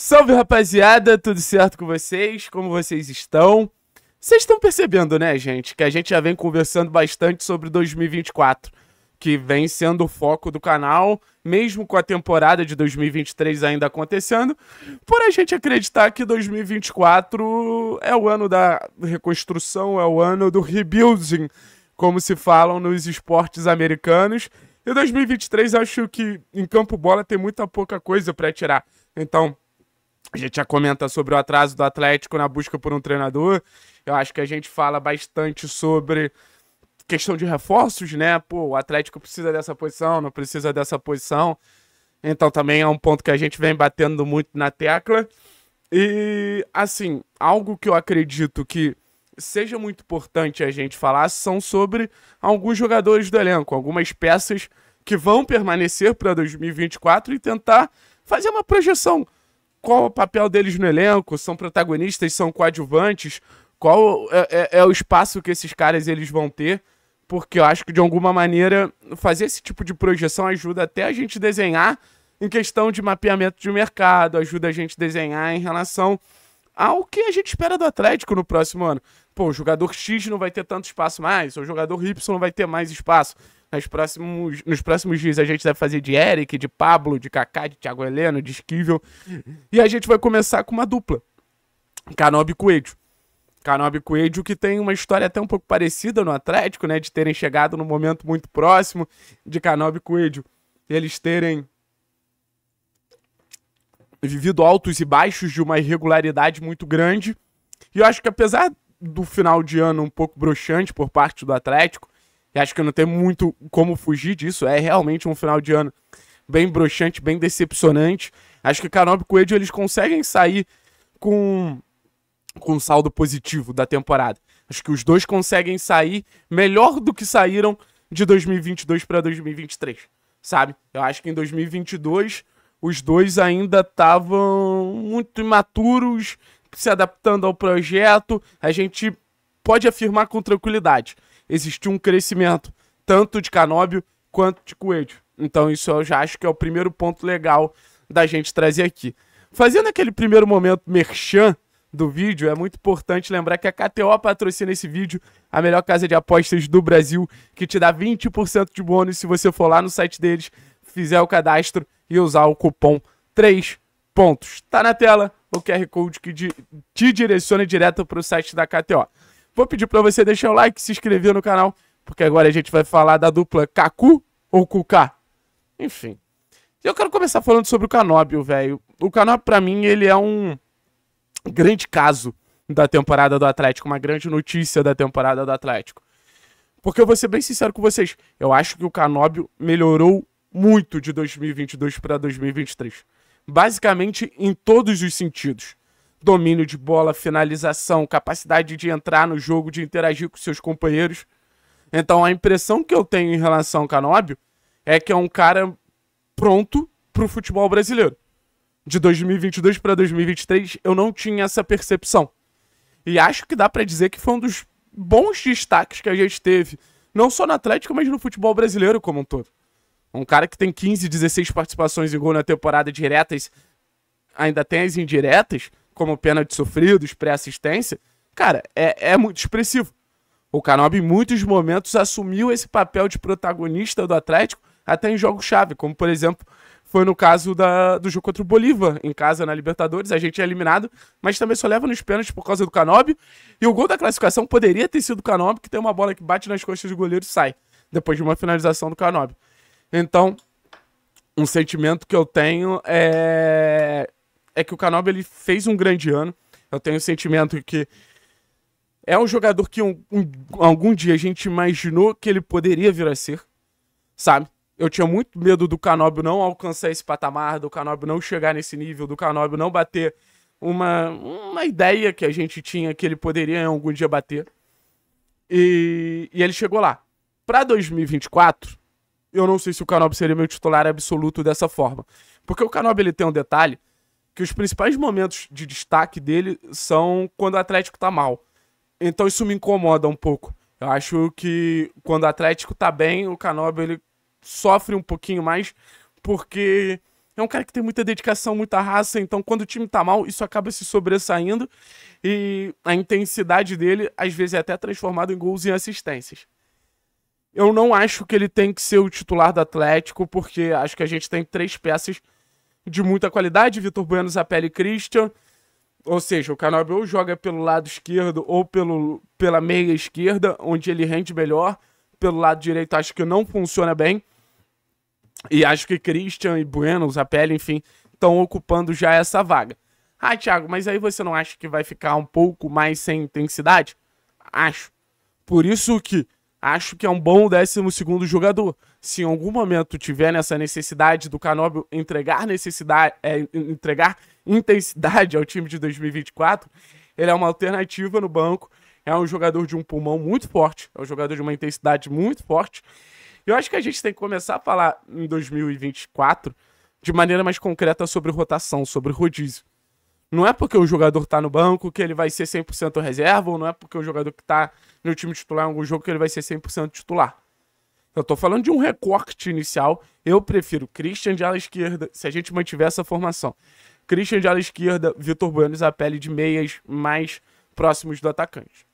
Salve rapaziada, tudo certo com vocês? Como vocês estão? Vocês estão percebendo, né, gente, que a gente já vem conversando bastante sobre 2024, que vem sendo o foco do canal, mesmo com a temporada de 2023 ainda acontecendo, por a gente acreditar que 2024 é o ano da reconstrução, é o ano do rebuilding, como se falam nos esportes americanos. E 2023 acho que em campo bola tem muita pouca coisa para tirar. Então, a gente já comenta sobre o atraso do Atlético na busca por um treinador. Eu acho que a gente fala bastante sobre questão de reforços, né? Pô, o Atlético precisa dessa posição, não precisa dessa posição. Então também é um ponto que a gente vem batendo muito na tecla. E, assim, algo que eu acredito que seja muito importante a gente falar são sobre alguns jogadores do elenco, algumas peças que vão permanecer para 2024 e tentar fazer uma projeção qual o papel deles no elenco, são protagonistas, são coadjuvantes, qual é, é, é o espaço que esses caras eles vão ter, porque eu acho que de alguma maneira fazer esse tipo de projeção ajuda até a gente desenhar em questão de mapeamento de mercado, ajuda a gente desenhar em relação ao que a gente espera do Atlético no próximo ano. Pô, o jogador X não vai ter tanto espaço mais, o jogador Y não vai ter mais espaço. Nos próximos, nos próximos dias a gente vai fazer de Eric, de Pablo, de Kaká, de Thiago Heleno, de Esquivel. E a gente vai começar com uma dupla. Canobi Coelho. Canobi Coelho, que tem uma história até um pouco parecida no Atlético, né? De terem chegado num momento muito próximo de Canobi Coelho. Eles terem vivido altos e baixos de uma irregularidade muito grande. E eu acho que apesar do final de ano um pouco broxante por parte do Atlético, acho que não tem muito como fugir disso. É realmente um final de ano bem broxante, bem decepcionante. Acho que Canobi e Coelho eles conseguem sair com, com um saldo positivo da temporada. Acho que os dois conseguem sair melhor do que saíram de 2022 para 2023, sabe? Eu acho que em 2022 os dois ainda estavam muito imaturos, se adaptando ao projeto. A gente pode afirmar com tranquilidade existiu um crescimento, tanto de Canóbio quanto de Coelho. Então, isso eu já acho que é o primeiro ponto legal da gente trazer aqui. Fazendo aquele primeiro momento merchan do vídeo, é muito importante lembrar que a KTO patrocina esse vídeo, a melhor casa de apostas do Brasil, que te dá 20% de bônus se você for lá no site deles, fizer o cadastro e usar o cupom 3 pontos. Tá na tela o QR Code que te direciona direto para o site da KTO. Vou pedir para você deixar o like, se inscrever no canal, porque agora a gente vai falar da dupla Kaku ou Kuká. Enfim. Eu quero começar falando sobre o Canóbio, velho. O Canóbio, para mim, ele é um grande caso da temporada do Atlético, uma grande notícia da temporada do Atlético. Porque eu vou ser bem sincero com vocês, eu acho que o Canóbio melhorou muito de 2022 para 2023. Basicamente em todos os sentidos domínio de bola, finalização, capacidade de entrar no jogo, de interagir com seus companheiros. Então a impressão que eu tenho em relação ao Canóbio é que é um cara pronto para o futebol brasileiro. De 2022 para 2023 eu não tinha essa percepção. E acho que dá para dizer que foi um dos bons destaques que a gente teve, não só no Atlético, mas no futebol brasileiro como um todo. Um cara que tem 15, 16 participações em gol na temporada diretas, ainda tem as indiretas, como pênalti sofridos, pré-assistência, cara, é, é muito expressivo. O Canob, em muitos momentos, assumiu esse papel de protagonista do Atlético até em jogos-chave, como, por exemplo, foi no caso da, do jogo contra o Bolívar, em casa na Libertadores. A gente é eliminado, mas também só leva nos pênaltis por causa do Canob. E o gol da classificação poderia ter sido do Canob, que tem uma bola que bate nas costas do goleiro e sai, depois de uma finalização do Canob. Então, um sentimento que eu tenho é é que o Canobi ele fez um grande ano. Eu tenho o sentimento que é um jogador que um, um, algum dia a gente imaginou que ele poderia vir a ser, sabe? Eu tinha muito medo do Canóbio não alcançar esse patamar, do Canóbio não chegar nesse nível, do Canóbio não bater uma, uma ideia que a gente tinha que ele poderia algum dia bater. E, e ele chegou lá. Para 2024, eu não sei se o Canóbio seria meu titular absoluto dessa forma. Porque o Canóbio ele tem um detalhe que os principais momentos de destaque dele são quando o Atlético tá mal. Então isso me incomoda um pouco. Eu acho que quando o Atlético tá bem, o Canoba ele sofre um pouquinho mais, porque é um cara que tem muita dedicação, muita raça, então quando o time tá mal, isso acaba se sobressaindo e a intensidade dele às vezes é até transformado em gols e assistências. Eu não acho que ele tem que ser o titular do Atlético, porque acho que a gente tem três peças de muita qualidade, Vitor Bueno, Zapelli e Christian. Ou seja, o Canobi ou joga pelo lado esquerdo ou pelo, pela meia esquerda, onde ele rende melhor. Pelo lado direito, acho que não funciona bem. E acho que Christian e Bueno, Zapelli, enfim, estão ocupando já essa vaga. Ah, Thiago, mas aí você não acha que vai ficar um pouco mais sem intensidade? Acho. Por isso que acho que é um bom 12 jogador. Se em algum momento tiver nessa necessidade do Canóbio entregar necessidade, é, entregar intensidade ao time de 2024, ele é uma alternativa no banco. É um jogador de um pulmão muito forte, é um jogador de uma intensidade muito forte. Eu acho que a gente tem que começar a falar em 2024 de maneira mais concreta sobre rotação, sobre rodízio. Não é porque o jogador tá no banco que ele vai ser 100% reserva, ou não é porque o jogador que tá no time titular em algum jogo que ele vai ser 100% titular. Eu tô falando de um recorte inicial. Eu prefiro Christian de ala esquerda, se a gente mantiver essa formação. Christian de ala esquerda, Vitor Bueno e pele de meias mais próximos do atacante.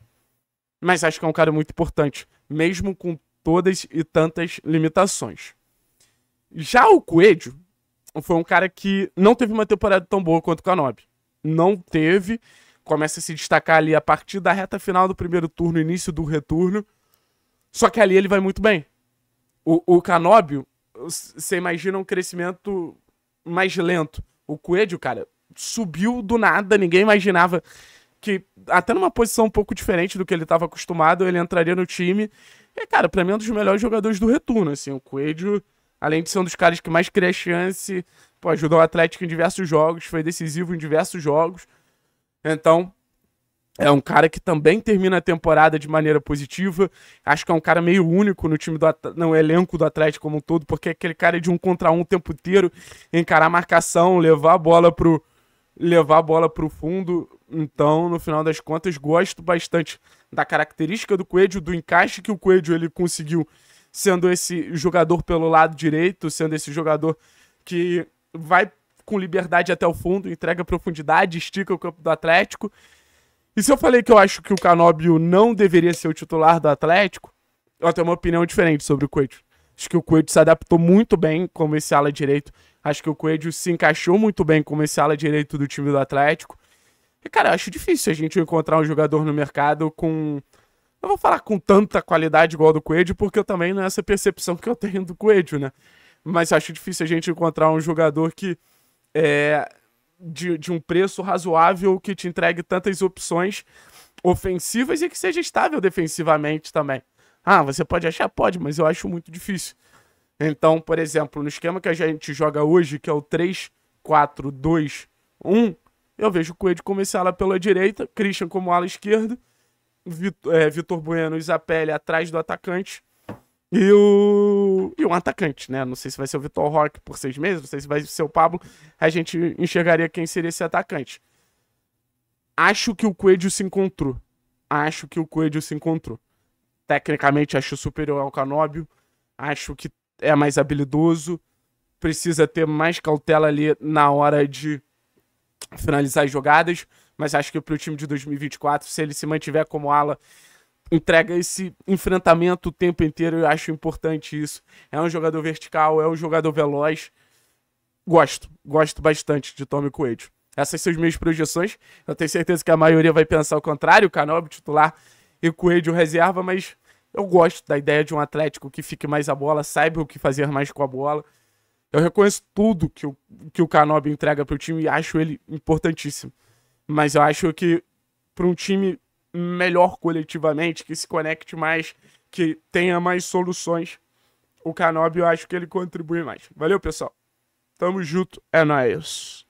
Mas acho que é um cara muito importante, mesmo com todas e tantas limitações. Já o Coelho foi um cara que não teve uma temporada tão boa quanto o Canobi não teve. Começa a se destacar ali a partir da reta final do primeiro turno, início do retorno. Só que ali ele vai muito bem. O, o Canóbio, você imagina um crescimento mais lento. O Coelho, cara, subiu do nada, ninguém imaginava que, até numa posição um pouco diferente do que ele estava acostumado, ele entraria no time. E, cara, pra mim é um dos melhores jogadores do retorno, assim. O Coelho, além de ser um dos caras que mais cria chance, Pô, ajudou o Atlético em diversos jogos, foi decisivo em diversos jogos. Então, é um cara que também termina a temporada de maneira positiva. Acho que é um cara meio único no time do não elenco do Atlético como um todo, porque é aquele cara de um contra um o tempo inteiro, encarar a marcação, levar a bola pro levar a bola pro fundo. Então, no final das contas, gosto bastante da característica do Coelho, do encaixe que o Coelho ele conseguiu sendo esse jogador pelo lado direito, sendo esse jogador que vai com liberdade até o fundo, entrega profundidade, estica o campo do Atlético. E se eu falei que eu acho que o Canóbio não deveria ser o titular do Atlético, eu tenho uma opinião diferente sobre o Coelho. Acho que o Coelho se adaptou muito bem como esse ala direito. Acho que o Coelho se encaixou muito bem como esse ala direito do time do Atlético. E, cara, acho difícil a gente encontrar um jogador no mercado com. Eu vou falar com tanta qualidade igual do Coelho, porque eu também não é essa percepção que eu tenho do Coelho, né? mas acho difícil a gente encontrar um jogador que é de, de um preço razoável que te entregue tantas opções ofensivas e que seja estável defensivamente também. Ah, você pode achar? Pode, mas eu acho muito difícil. Então, por exemplo, no esquema que a gente joga hoje, que é o 3-4-2-1, eu vejo o Coelho começar lá pela direita, Christian como ala esquerda, Vitor, é, Bueno e Zapelli atrás do atacante e, o... e um atacante, né? Não sei se vai ser o Vitor Roque por seis meses, não sei se vai ser o Pablo. A gente enxergaria quem seria esse atacante. Acho que o Coelho se encontrou. Acho que o Coelho se encontrou. Tecnicamente, acho superior ao Canóbio. Acho que é mais habilidoso. Precisa ter mais cautela ali na hora de finalizar as jogadas. Mas acho que para o time de 2024, se ele se mantiver como ala entrega esse enfrentamento o tempo inteiro. Eu acho importante isso. É um jogador vertical, é um jogador veloz. Gosto, gosto bastante de Tommy Coelho. Essas são as minhas projeções. Eu tenho certeza que a maioria vai pensar o contrário, o Canobi titular e Coelho reserva, mas eu gosto da ideia de um Atlético que fique mais a bola, saiba o que fazer mais com a bola. Eu reconheço tudo que o, que o Canobi entrega para o time e acho ele importantíssimo. Mas eu acho que para um time melhor coletivamente, que se conecte mais, que tenha mais soluções. O Canob, eu acho que ele contribui mais. Valeu, pessoal. Tamo junto, é nóis.